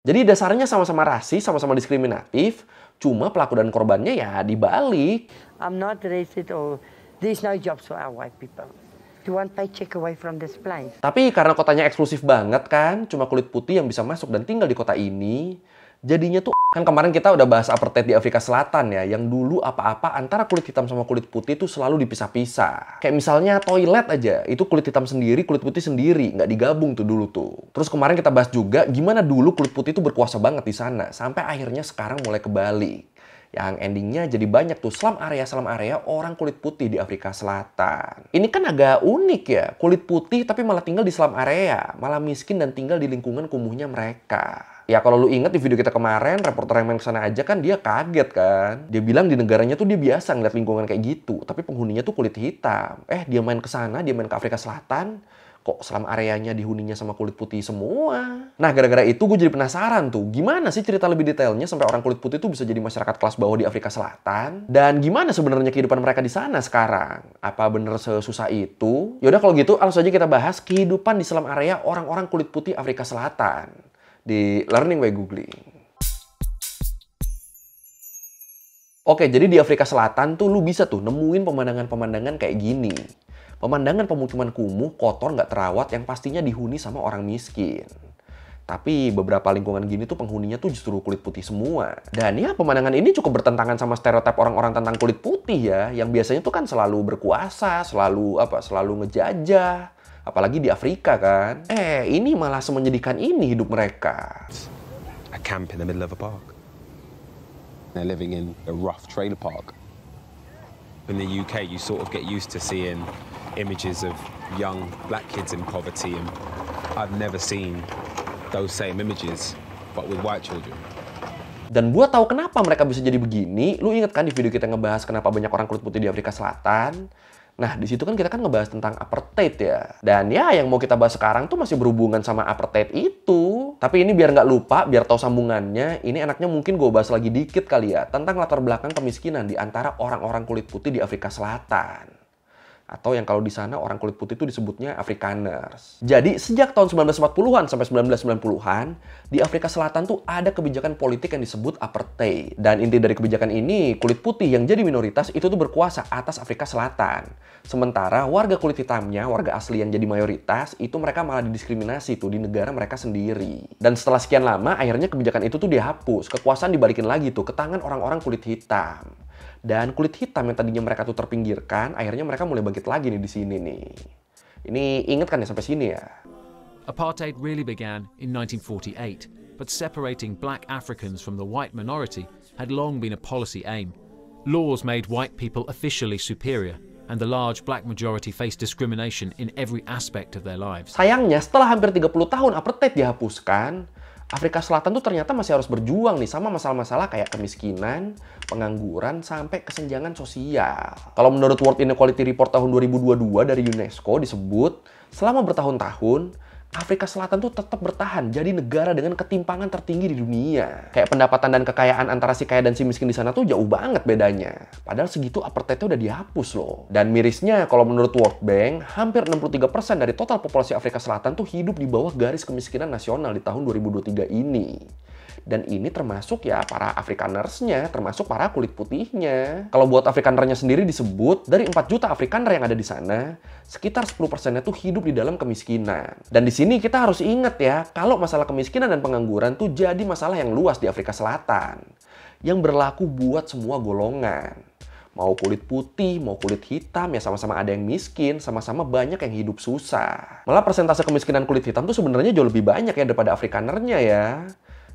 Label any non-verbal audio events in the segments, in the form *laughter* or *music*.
Jadi dasarnya sama-sama rasis, sama-sama diskriminatif, cuma pelaku dan korbannya ya dibalik. I'm not racist or there's no jobs for our white people. You want paycheck away from this place. Tapi karena kotanya eksklusif banget kan, cuma kulit putih yang bisa masuk dan tinggal di kota ini, jadinya tuh Kan kemarin kita udah bahas apartheid di Afrika Selatan ya, yang dulu apa-apa antara kulit hitam sama kulit putih itu selalu dipisah-pisah. Kayak misalnya toilet aja, itu kulit hitam sendiri, kulit putih sendiri, nggak digabung tuh dulu tuh. Terus kemarin kita bahas juga gimana dulu kulit putih itu berkuasa banget di sana, sampai akhirnya sekarang mulai kebalik yang endingnya jadi banyak tuh selam area selam area orang kulit putih di Afrika Selatan. Ini kan agak unik ya, kulit putih tapi malah tinggal di selam area, malah miskin dan tinggal di lingkungan kumuhnya mereka ya kalau lu inget di video kita kemarin reporter yang main kesana aja kan dia kaget kan dia bilang di negaranya tuh dia biasa ngeliat lingkungan kayak gitu tapi penghuninya tuh kulit hitam eh dia main kesana dia main ke Afrika Selatan kok selama areanya dihuninya sama kulit putih semua. Nah, gara-gara itu gue jadi penasaran tuh, gimana sih cerita lebih detailnya sampai orang kulit putih itu bisa jadi masyarakat kelas bawah di Afrika Selatan? Dan gimana sebenarnya kehidupan mereka di sana sekarang? Apa bener sesusah itu? Yaudah kalau gitu langsung aja kita bahas kehidupan di selam area orang-orang kulit putih Afrika Selatan di Learning by Googling. Oke, jadi di Afrika Selatan tuh lu bisa tuh nemuin pemandangan-pemandangan kayak gini. Pemandangan pemukiman kumuh, kotor, nggak terawat yang pastinya dihuni sama orang miskin. Tapi beberapa lingkungan gini tuh penghuninya tuh justru kulit putih semua. Dan ya pemandangan ini cukup bertentangan sama stereotip orang-orang tentang kulit putih ya, yang biasanya tuh kan selalu berkuasa, selalu apa, selalu ngejajah, Apalagi di Afrika kan. Eh, ini malah semenyedihkan ini hidup mereka. A camp in the middle of a park. They're living in a rough trailer park. In the UK, you sort of get used to seeing images of young black kids in poverty, and I've never seen those same images, but with white children. Dan gua tahu kenapa mereka bisa jadi begini. Lu inget kan di video kita ngebahas kenapa banyak orang kulit putih di Afrika Selatan? Nah, di situ kan kita kan ngebahas tentang apartheid ya. Dan ya yang mau kita bahas sekarang tuh masih berhubungan sama apartheid itu. Tapi ini biar nggak lupa, biar tahu sambungannya, ini enaknya mungkin gue bahas lagi dikit kali ya tentang latar belakang kemiskinan di antara orang-orang kulit putih di Afrika Selatan atau yang kalau di sana orang kulit putih itu disebutnya Afrikaners. Jadi sejak tahun 1940-an sampai 1990-an di Afrika Selatan tuh ada kebijakan politik yang disebut apartheid dan inti dari kebijakan ini kulit putih yang jadi minoritas itu tuh berkuasa atas Afrika Selatan. Sementara warga kulit hitamnya, warga asli yang jadi mayoritas itu mereka malah didiskriminasi tuh di negara mereka sendiri. Dan setelah sekian lama akhirnya kebijakan itu tuh dihapus, kekuasaan dibalikin lagi tuh ke tangan orang-orang kulit hitam. Dan kulit hitam yang tadinya mereka tuh terpinggirkan, akhirnya mereka mulai bangkit lagi nih di sini nih. Ini inget kan ya sampai sini ya? Apartheid really began in 1948, but separating black Africans from the white minority had long been a policy aim. Laws made white people officially superior, and the large black majority faced discrimination in every aspect of their lives. Sayangnya, setelah hampir 30 tahun apartheid dihapuskan, Afrika Selatan tuh ternyata masih harus berjuang nih sama masalah-masalah kayak kemiskinan, pengangguran, sampai kesenjangan sosial. Kalau menurut World Inequality Report tahun 2022 dari UNESCO disebut, selama bertahun-tahun, Afrika Selatan tuh tetap bertahan jadi negara dengan ketimpangan tertinggi di dunia. Kayak pendapatan dan kekayaan antara si kaya dan si miskin di sana tuh jauh banget bedanya. Padahal segitu apartheidnya udah dihapus loh. Dan mirisnya kalau menurut World Bank, hampir 63% dari total populasi Afrika Selatan tuh hidup di bawah garis kemiskinan nasional di tahun 2023 ini. Dan ini termasuk ya para Afrikanersnya, termasuk para kulit putihnya. Kalau buat Afrikanernya sendiri disebut, dari 4 juta Afrikaner yang ada di sana, sekitar 10 persennya tuh hidup di dalam kemiskinan. Dan di sini kita harus ingat ya, kalau masalah kemiskinan dan pengangguran tuh jadi masalah yang luas di Afrika Selatan. Yang berlaku buat semua golongan mau kulit putih, mau kulit hitam, ya sama-sama ada yang miskin, sama-sama banyak yang hidup susah. Malah persentase kemiskinan kulit hitam tuh sebenarnya jauh lebih banyak ya daripada Afrikanernya ya.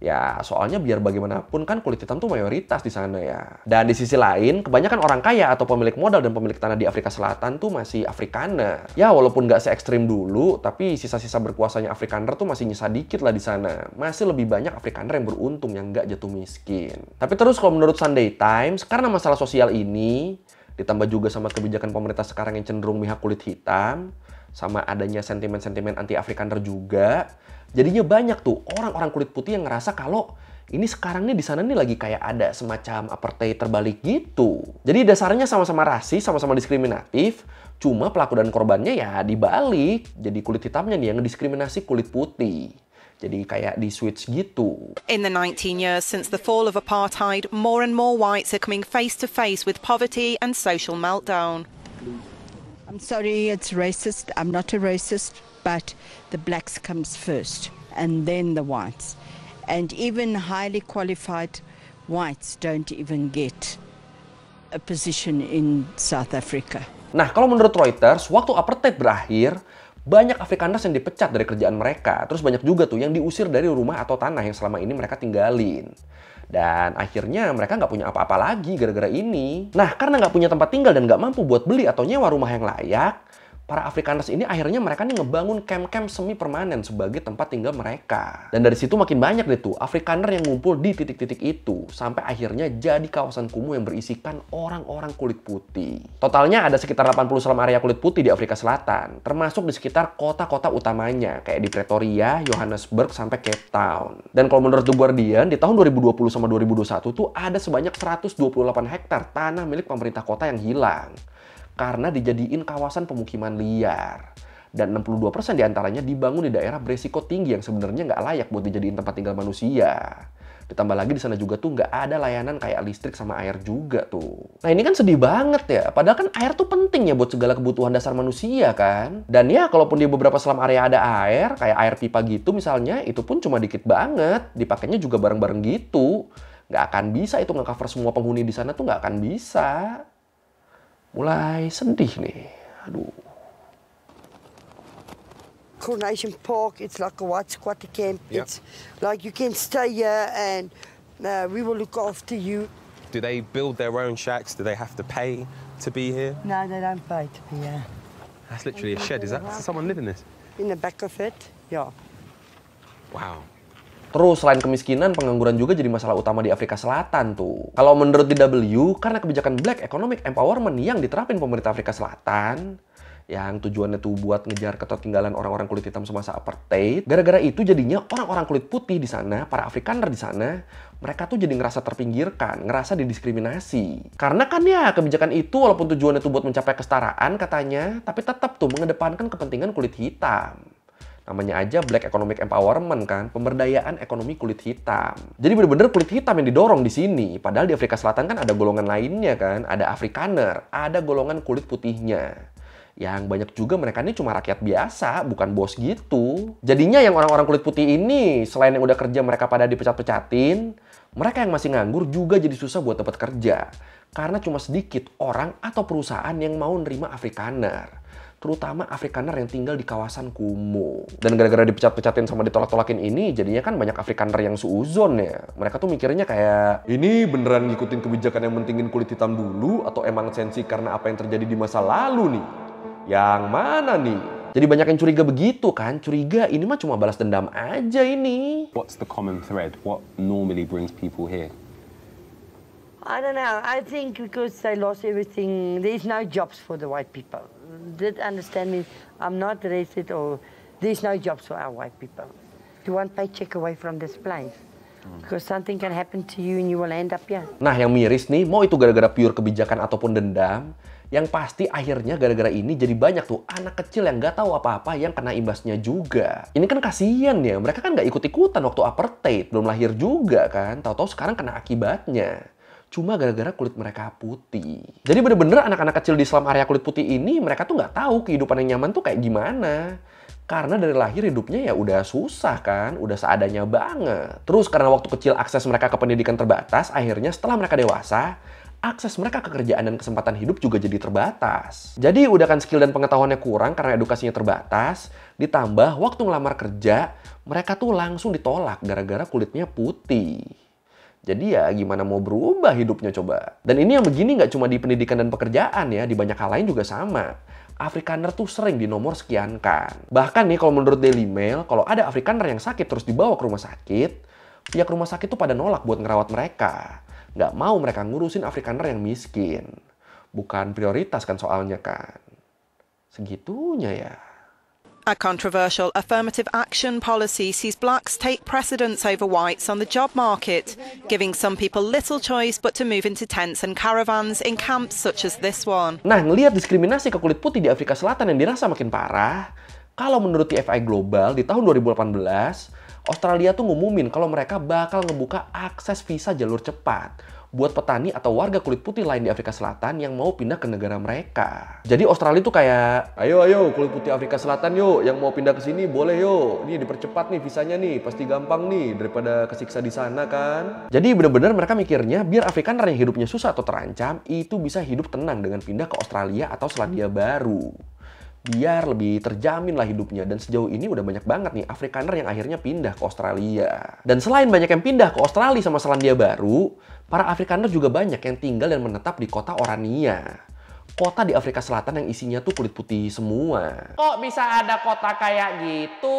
Ya, soalnya biar bagaimanapun kan kulit hitam tuh mayoritas di sana ya. Dan di sisi lain, kebanyakan orang kaya atau pemilik modal dan pemilik tanah di Afrika Selatan tuh masih Afrikaner. Ya, walaupun nggak se-ekstrim dulu, tapi sisa-sisa berkuasanya Afrikaner tuh masih nyisa dikit lah di sana. Masih lebih banyak Afrikaner yang beruntung, yang nggak jatuh miskin. Tapi terus kalau menurut Sunday Times, karena masalah sosial ini, ditambah juga sama kebijakan pemerintah sekarang yang cenderung mihak kulit hitam, sama adanya sentimen-sentimen anti-Afrikaner juga. Jadinya banyak tuh orang-orang kulit putih yang ngerasa kalau ini sekarang nih di sana nih lagi kayak ada semacam apartheid terbalik gitu. Jadi dasarnya sama-sama rasis, sama-sama diskriminatif, cuma pelaku dan korbannya ya dibalik. Jadi kulit hitamnya nih yang diskriminasi kulit putih. Jadi kayak di switch gitu. In the 19 years since the fall of apartheid, more and more whites are coming face to face with poverty and social meltdown. I'm sorry, it's racist. I'm not a racist, but the blacks comes first and then the whites. And even highly qualified whites don't even get a position in South Africa. Nah, kalau menurut Reuters, waktu apartheid berakhir, banyak Afrikaners yang dipecat dari kerjaan mereka. Terus banyak juga tuh yang diusir dari rumah atau tanah yang selama ini mereka tinggalin. Dan akhirnya mereka nggak punya apa-apa lagi gara-gara ini. Nah, karena nggak punya tempat tinggal dan nggak mampu buat beli atau nyewa rumah yang layak, para Afrikaners ini akhirnya mereka nih ngebangun camp-camp semi permanen sebagai tempat tinggal mereka. Dan dari situ makin banyak deh tuh Afrikaner yang ngumpul di titik-titik itu sampai akhirnya jadi kawasan kumuh yang berisikan orang-orang kulit putih. Totalnya ada sekitar 80 selam area kulit putih di Afrika Selatan, termasuk di sekitar kota-kota utamanya kayak di Pretoria, Johannesburg sampai Cape Town. Dan kalau menurut The Guardian, di tahun 2020 sama 2021 tuh ada sebanyak 128 hektar tanah milik pemerintah kota yang hilang karena dijadiin kawasan pemukiman liar. Dan 62% diantaranya dibangun di daerah beresiko tinggi yang sebenarnya nggak layak buat dijadiin tempat tinggal manusia. Ditambah lagi di sana juga tuh nggak ada layanan kayak listrik sama air juga tuh. Nah ini kan sedih banget ya. Padahal kan air tuh penting ya buat segala kebutuhan dasar manusia kan. Dan ya kalaupun di beberapa selam area ada air, kayak air pipa gitu misalnya, itu pun cuma dikit banget. Dipakainya juga bareng-bareng gitu. Nggak akan bisa itu nge-cover semua penghuni di sana tuh nggak akan bisa. mulai sedih nih. Aduh. Coronation Park, it's like a white squatter camp. Yep. It's like you can stay here and uh, we will look after you. Do they build their own shacks? Do they have to pay to be here? No, they don't pay to be here. That's literally a shed. Is that someone living this? In the back of it, yeah. Wow. Terus selain kemiskinan, pengangguran juga jadi masalah utama di Afrika Selatan tuh. Kalau menurut DW, karena kebijakan Black Economic Empowerment yang diterapin pemerintah Afrika Selatan, yang tujuannya tuh buat ngejar ketertinggalan orang-orang kulit hitam semasa apartheid. Gara-gara itu jadinya orang-orang kulit putih di sana, para Afrikaner di sana, mereka tuh jadi ngerasa terpinggirkan, ngerasa didiskriminasi. Karena kan ya kebijakan itu walaupun tujuannya tuh buat mencapai kesetaraan katanya, tapi tetap tuh mengedepankan kepentingan kulit hitam. Namanya aja Black Economic Empowerment kan, pemberdayaan ekonomi kulit hitam. Jadi bener-bener kulit hitam yang didorong di sini. Padahal di Afrika Selatan kan ada golongan lainnya kan, ada Afrikaner, ada golongan kulit putihnya yang banyak juga mereka ini cuma rakyat biasa, bukan bos gitu. Jadinya yang orang-orang kulit putih ini, selain yang udah kerja mereka pada dipecat-pecatin, mereka yang masih nganggur juga jadi susah buat dapat kerja. Karena cuma sedikit orang atau perusahaan yang mau nerima Afrikaner terutama Afrikaner yang tinggal di kawasan kumuh. Dan gara-gara dipecat-pecatin sama ditolak-tolakin ini, jadinya kan banyak Afrikaner yang suuzon ya. Mereka tuh mikirnya kayak, ini beneran ngikutin kebijakan yang mentingin kulit hitam dulu atau emang sensi karena apa yang terjadi di masa lalu nih? Yang mana nih? Jadi banyak yang curiga begitu kan, curiga ini mah cuma balas dendam aja ini. What's the common thread? What normally brings people here? I don't know. I think because they lost everything, there's no jobs for the white people did understand me. I'm not racist or there's no jobs for our white people. You want paycheck away from this place. Because something can happen to you and you will end up here. Nah, yang miris nih, mau itu gara-gara pure kebijakan ataupun dendam, yang pasti akhirnya gara-gara ini jadi banyak tuh anak kecil yang nggak tahu apa-apa yang kena imbasnya juga. Ini kan kasihan ya, mereka kan nggak ikut-ikutan waktu apartheid, belum lahir juga kan, tahu-tahu sekarang kena akibatnya cuma gara-gara kulit mereka putih. Jadi bener-bener anak-anak kecil di selam area kulit putih ini mereka tuh nggak tahu kehidupan yang nyaman tuh kayak gimana. Karena dari lahir hidupnya ya udah susah kan, udah seadanya banget. Terus karena waktu kecil akses mereka ke pendidikan terbatas, akhirnya setelah mereka dewasa, akses mereka ke kerjaan dan kesempatan hidup juga jadi terbatas. Jadi udah kan skill dan pengetahuannya kurang karena edukasinya terbatas, ditambah waktu ngelamar kerja, mereka tuh langsung ditolak gara-gara kulitnya putih. Jadi ya gimana mau berubah hidupnya coba. Dan ini yang begini nggak cuma di pendidikan dan pekerjaan ya, di banyak hal lain juga sama. Afrikaner tuh sering di nomor sekian kan. Bahkan nih kalau menurut Daily Mail, kalau ada Afrikaner yang sakit terus dibawa ke rumah sakit, pihak rumah sakit tuh pada nolak buat ngerawat mereka. Nggak mau mereka ngurusin Afrikaner yang miskin. Bukan prioritas kan soalnya kan. Segitunya ya. A controversial affirmative action policy sees blacks take precedence over whites on the job market, giving some people little choice but to move into tents and caravans in camps such as this one. Nah, ngelihat diskriminasi ke kulit putih di Afrika Selatan yang dirasa makin parah, kalau menurut TFI Global di tahun 2018, Australia tuh ngumumin kalau mereka bakal ngebuka akses visa jalur cepat buat petani atau warga kulit putih lain di Afrika Selatan yang mau pindah ke negara mereka. Jadi Australia tuh kayak, ayo ayo kulit putih Afrika Selatan yuk, yang mau pindah ke sini boleh yuk. Ini dipercepat nih visanya nih, pasti gampang nih daripada kesiksa di sana kan. Jadi bener-bener mereka mikirnya biar Afrika yang hidupnya susah atau terancam itu bisa hidup tenang dengan pindah ke Australia atau Selandia Baru biar lebih terjamin lah hidupnya. Dan sejauh ini udah banyak banget nih Afrikaner yang akhirnya pindah ke Australia. Dan selain banyak yang pindah ke Australia sama Selandia Baru, para Afrikaner juga banyak yang tinggal dan menetap di kota Orania. Kota di Afrika Selatan yang isinya tuh kulit putih semua. Kok bisa ada kota kayak gitu?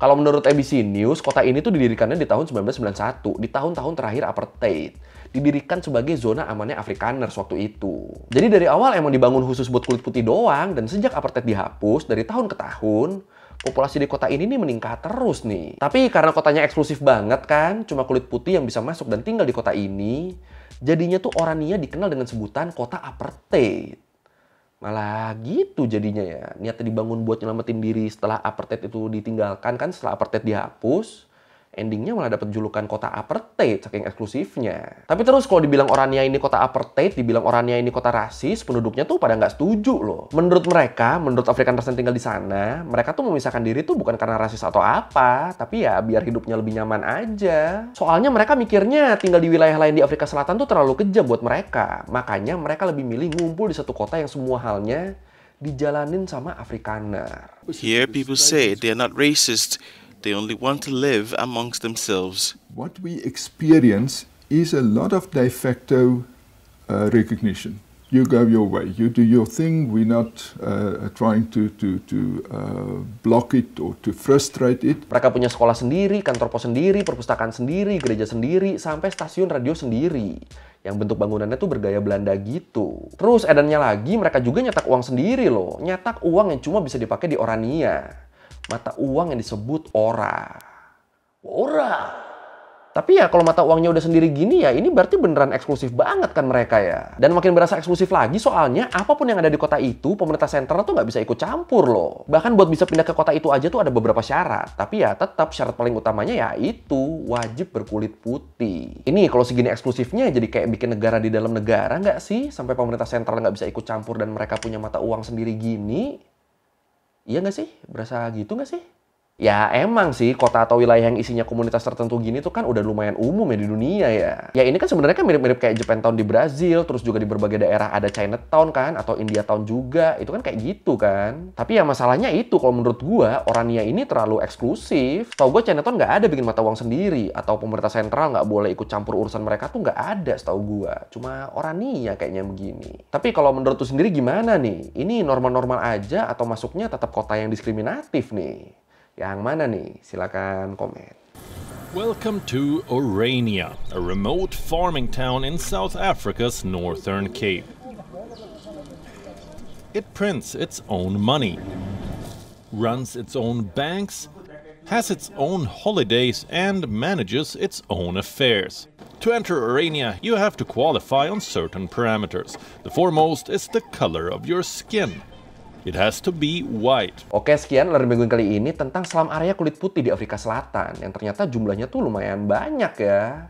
Kalau menurut ABC News, kota ini tuh didirikannya di tahun 1991, di tahun-tahun terakhir apartheid didirikan sebagai zona amannya Afrikaners waktu itu. Jadi dari awal emang dibangun khusus buat kulit putih doang dan sejak apartheid dihapus dari tahun ke tahun populasi di kota ini nih meningkat terus nih. Tapi karena kotanya eksklusif banget kan, cuma kulit putih yang bisa masuk dan tinggal di kota ini, jadinya tuh Orania dikenal dengan sebutan kota apartheid. Malah gitu jadinya ya. Niatnya dibangun buat nyelamatin diri setelah apartheid itu ditinggalkan kan, setelah apartheid dihapus endingnya malah dapat julukan kota apartheid saking eksklusifnya. Tapi terus kalau dibilang orangnya ini kota apartheid, dibilang orangnya ini kota rasis, penduduknya tuh pada nggak setuju loh. Menurut mereka, menurut African yang tinggal di sana, mereka tuh memisahkan diri tuh bukan karena rasis atau apa, tapi ya biar hidupnya lebih nyaman aja. Soalnya mereka mikirnya tinggal di wilayah lain di Afrika Selatan tuh terlalu kejam buat mereka. Makanya mereka lebih milih ngumpul di satu kota yang semua halnya dijalanin sama Afrikaner. Here people say they are not racist. They only want to live amongst themselves. What we experience is a lot of de facto uh, recognition. You go your way, you do your thing, we're not uh, trying to, to, to uh, block it or to frustrate it. Mereka punya sekolah sendiri, kantor pos sendiri, perpustakaan sendiri, gereja sendiri, sampai stasiun radio sendiri yang bentuk bangunannya tuh bergaya Belanda gitu. Terus edannya lagi mereka juga nyetak uang sendiri loh, nyetak uang yang cuma bisa dipakai di Orania mata uang yang disebut ora. Ora. Tapi ya kalau mata uangnya udah sendiri gini ya ini berarti beneran eksklusif banget kan mereka ya. Dan makin berasa eksklusif lagi soalnya apapun yang ada di kota itu pemerintah sentral tuh nggak bisa ikut campur loh. Bahkan buat bisa pindah ke kota itu aja tuh ada beberapa syarat. Tapi ya tetap syarat paling utamanya ya itu wajib berkulit putih. Ini kalau segini eksklusifnya jadi kayak bikin negara di dalam negara nggak sih? Sampai pemerintah sentral nggak bisa ikut campur dan mereka punya mata uang sendiri gini. Iya nggak sih? Berasa gitu nggak sih? Ya emang sih kota atau wilayah yang isinya komunitas tertentu gini tuh kan udah lumayan umum ya di dunia ya. Ya ini kan sebenarnya kan mirip-mirip kayak Japan Town di Brazil, terus juga di berbagai daerah ada Chinatown kan atau India Town juga. Itu kan kayak gitu kan. Tapi ya masalahnya itu kalau menurut gua Orania ini terlalu eksklusif. Tau gua Chinatown nggak ada bikin mata uang sendiri atau pemerintah sentral nggak boleh ikut campur urusan mereka tuh nggak ada setahu gua. Cuma Orania kayaknya begini. Tapi kalau menurut tuh sendiri gimana nih? Ini normal-normal aja atau masuknya tetap kota yang diskriminatif nih? Yang mana nih? Silakan komen. Welcome to Orania, a remote farming town in South Africa's Northern Cape. It prints its own money, runs its own banks, has its own holidays and manages its own affairs. To enter Orania, you have to qualify on certain parameters. The foremost is the color of your skin. It has to be white. Oke, sekian Larry Mingguin kali ini tentang selam area kulit putih di Afrika Selatan yang ternyata jumlahnya tuh lumayan banyak ya.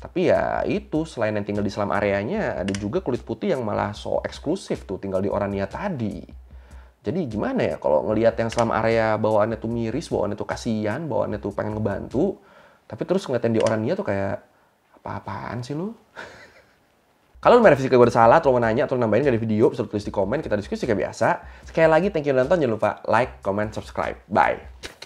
Tapi ya itu, selain yang tinggal di selam areanya, ada juga kulit putih yang malah so eksklusif tuh tinggal di Orania tadi. Jadi gimana ya kalau ngelihat yang selam area bawaannya tuh miris, bawaannya tuh kasihan, bawaannya tuh pengen ngebantu, tapi terus ngeliat yang di Orania tuh kayak apa-apaan sih lu? *laughs* Kalau lu merevisi gue salah atau nanya atau nambahin dari video, bisa tulis di komen, kita diskusi kayak biasa. Sekali lagi, thank you udah nonton. Jangan lupa like, comment, subscribe. Bye!